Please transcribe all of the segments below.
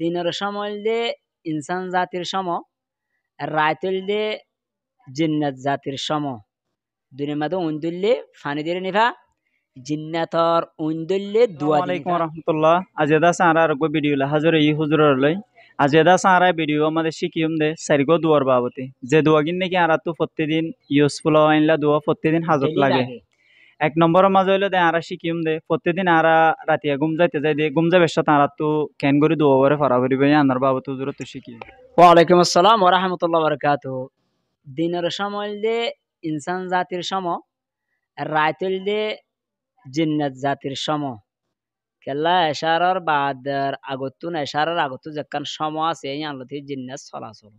দিনের সময় দে ইনসান জাতির সম রায়তল দে জিন্নাত জাতির সম দুনিয়া মাদে উন্দুল্লে ফানি দিয়ে নিভা জিন্নাতর উন্দুল্লে দুয়া আলাইকুম রহমতুল্লাহ আজেদা সারা আরোগ্য ভিডিও হাজর ই হুজুর লই আজেদা সারা ভিডিও আমাদের শিখিম দে সারিগো দুয়ার বাবতে যে দুয়া গিন নাকি আর তো প্রতিদিন ইউজফুল আইনলা দুয়া প্রতিদিন হাজত লাগে এক নম্বরের মাঝে হইলে দেয় আরা শিকিম দে প্রত্যেকদিন আরা রাতে ঘুম যাইতে যাই দিয়ে ঘুম যাবে সাথে তো ক্যান করে দু ওভারে ফারা করি ভাই আনার বাবা তো জোর তো শিখি ওয়ালাইকুম আসসালাম ওরহামতুল্লাহ বরকাত দিনের সময় দে ইনসান জাতির সম রাইতল দে জিন্নাত জাতির সম কেলা এশারর বাদ আগতুন এশারর আগত যেখান সম আছে এই আনলতি জিন্নাত চলাচল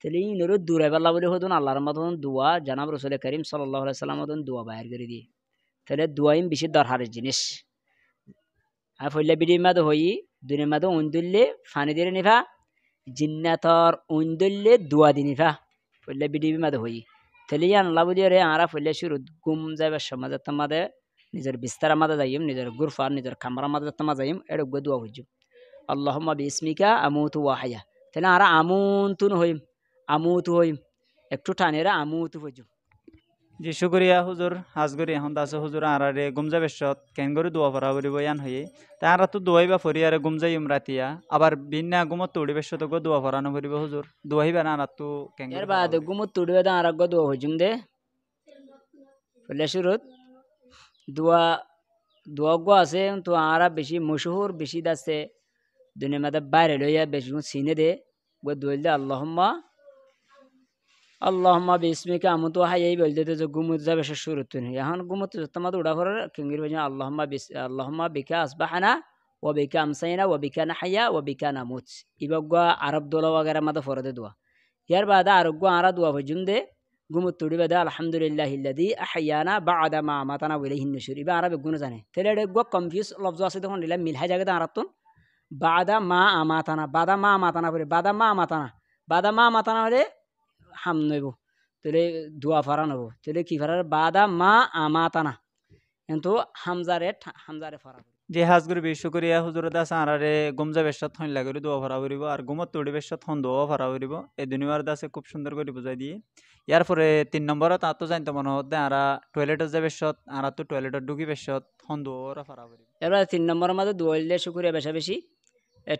তাহলে ই নরে দূরে বেলা বলে হদন আল্লাহর মতন দোয়া জানাব রসুল করিম সাল্লাহ সাল্লাম মতন দোয়া বাইর করে দিয়ে তাহলে দোয়াইম বেশি দরকারের জিনিস আর ফলে বিড়ির মাদ হই দুনির মাদ উন্দুললে ফানি দিয়ে নিভা জিন্নাতর উন্দুললে দোয়া দি নিভা ফলে বিড়ির মাদ হই তাহলে আনলা বলি রে আরা ফলে শুরু গুম যাবে সমাজের মাদে নিজের বিস্তারের মাদে যাইম নিজের গুরফার নিজের খামার মাদে তামা যাইম এটা দোয়া হইজ আল্লাহ বিসমিকা আমুতু ওয়াহাইয়া তাহলে আরা আমুন তুন হইম আমুত হই একটু টানেরা আমুত হইজু জি শুক্রিয়া হুজুর হাজগুরি এখন আছে হুজুর আরারে গুমজা বেশত কেন করে দোয়া পড়া বলি বয়ান হয়ে তারা তো দোয়াই বা ফরিয়ারে গুমজা ইম রাতিয়া আবার বিনা গুমত তুড়ি বেশত গো দোয়া পড়ানো করিব হুজুর দোয়াই বা না তো কেন এর বাদ গুমত তুড়িবে দা আর গো দোয়া হইজুম দে ফলে শুরুত দোয়া দোয়া গো আছে তো আরা বেশি মশহুর বেশি দাসে দুনিয়া মাদা বাইরে লইয়া বেশি সিনে দে গো দে আল্লাহুম্মা আল্লাহমা বিসমিকা আমি তো হাই এই বলতে যে গুমুত যাবে সে শুরু তুনি এখন গুমুত তোমার উড়া ফরার কিঙ্গির বাজে আল্লাহমা বিস আল্লাহমা বিকা আসবাহানা ও বিকা আমসাইনা ও বিকা না হাইয়া ও বিকা না মুচ ইবগুয়া আরব দোলা ওয়াগেরা মাদা ফরাদে দোয়া ইয়ার বাদা আরগুয়া আরা দোয়া ভজুম দে গুমুত তুড়ি বাদা আলহামদুলিল্লাহ ইল্লাদি না বা আদা মা মাতানা বলে হিন্দু সুর ইবা আরবে গুণ জানে তেলে এটা গুয়া কনফিউজ লফজ আছে তখন দিলাম মিলহাই জায়গাতে আরাতুন বাদা মা আমাতানা বাদা মা আমাতানা করে বাদা মা আমাতানা বাদা মা মাতানা হলে হাম নেব তাহলে দোয়া ফারা নেব তাহলে কি ফারা বাদা মা আমাতানা কিন্তু হামজারে হামজারে ফারা যে হাজগুরি বিশ্ব করিয়া হুজুর দাস আরারে গুমজা বেশাত হন লাগরি দোয়া ভরা করিব আর গুমত তড়ি বেশাত হন দোয়া ভরা করিব এই দুনিয়ার দাসে খুব সুন্দর করে বুঝাই দিয়ে ইয়ার পরে তিন নম্বরত আর তো জানতে মনে হতে আরা টয়লেটত যে বেশত আরা তো টয়লেটত ঢুকি বেশত হন দোয়া ভরা করিব এবার তিন নম্বরের মাঝে দোয়াইলে শুকুরিয়া বেশা বেশি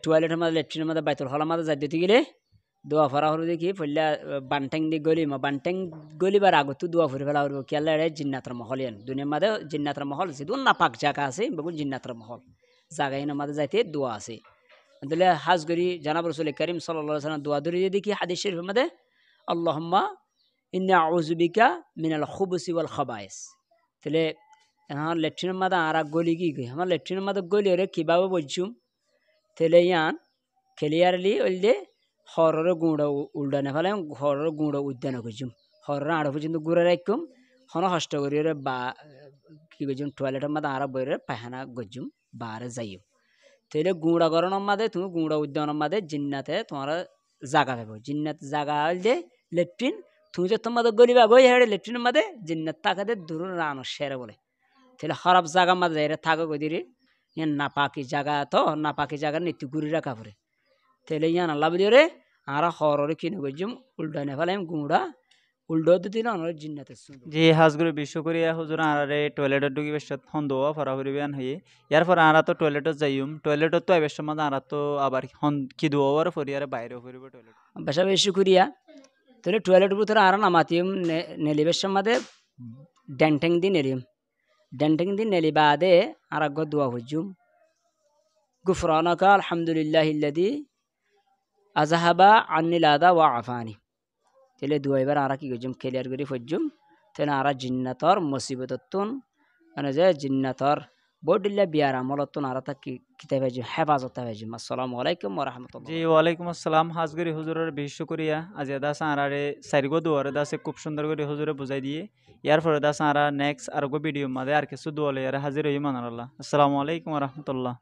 টয়লেটের মাঝে লেট্রিনের মাঝে বাইতুল হলার মাঝে যাই দিতে গেলে দোয়া ফরা করবো দেখি পড়লে বানটেং দি গলি মা বানট্যাং গলিবার আগতো দোয়া ফুরি ফেলা করবো কেলা রে জিন্নাতর মহল এন দুনিয়ার মাঝে জিন্নাতর মহল আছে নাপাক পাক জায়গা আছে বেগুন জিন্নাতর মহল জায়গা এনে মাঝে যাইতে দোয়া আছে দিলে হাজ করি জানাব রসুল করিম সাল্লা সাল্লাম দোয়া ধরি দিয়ে দেখি হাদিস শরীফের মধ্যে আল্লাহম্মা ইন্না আউজুবিকা মিনাল খুবুসি ওয়াল খবায়েস তাহলে আমার লেট্রিনের মাদা আর গলি কি আমার লেট্রিনের মাদা গলি রে কীভাবে বলছুম তাহলে ইয়ান খেলিয়ারলি ওইলে হররে গুঁড়ো উল্ডানে ফেলে হররে গুঁড়ো উদ্যানে খুঁজুম হররে আড়ো তো ঘুরে রাখুম হন হষ্ট করি বা কি করছুম টয়লেটের মাঝে আরো বইরে পায়খানা গজুম বারে যাইম তাহলে গুঁড়া গরণের মাঝে তুমি গুঁড়া উদ্যানের মাঝে জিন্নাতে তোমার জাগা পাবো জিন্নাত জাগা হল যে লেট্রিন তুমি যে তোমাদের গরিবা গই হেড়ে লেট্রিন মাঝে জিন্নাত তাকে দে দূর রানো সেরে বলে তাহলে খারাপ জাগা মাঝে এরা থাকো গদিরে না পাকি জায়গা তো না পাকি জায়গা নিত্য গুড়ি রাখা পরে তেলেইয়ান আল্লাহ বলিয়রে আরা হররে কিনে গজম উল্টা নেফালাম গুমড়া উল্টো দিল আমার জিন্নাতে জি হাজগুলো বিশ্ব করিয়া হুজুর আরে টয়লেটত ঢুকি বেশ ফোন দোয়া ফরা হরিবেন হয়ে ইয়ার পর আরা তো টয়লেটত যাইম টয়লেটত তো এবার সময় আরা তো আবার হন কি দোয়ার ফরিয়ারে বাইরে ফরিব টয়লেট বেশা বেশি করিয়া তাহলে টয়লেট ভিতরে আরা নামাতিম নেলিবের সমাদে ড্যান্টেং দিন এরিম ড্যান্টেং দিন নেলি বাদে আর এক দোয়া হজুম গুফরানকা আলহামদুলিল্লাহ ইল্লাদি আজাহাবা আন্নিল আদা ওয়া আফানি তাহলে দুয়াইবার আরা কি করছুম ক্লিয়ার করে ফজুম তেন আরা জিন্নাতর মুসিবতত্তুন মানে যে জিন্নাতর বডিল্লা বিয়ার আমলত্তুন আরা তা কি কিতাব হয়েছুম হেফাজত হয়েছুম আসসালামু আলাইকুম ওয়া রাহমাতুল্লাহ জি ওয়ালাইকুম আসসালাম হাজগরি হুজুরের বেশ শুকরিয়া আজ দাস আরারে সাইরগো দুয়ারে দাসে খুব সুন্দর করে হুজুরে বুঝাই দিয়ে ইয়ার পরে দাস আরা নেক্সট আরগো ভিডিও মাঝে আর কিছু দুয়ালে আর হাজির হই মানাল্লাহ আসসালামু আলাইকুম ওয়া রাহমাতুল্লাহ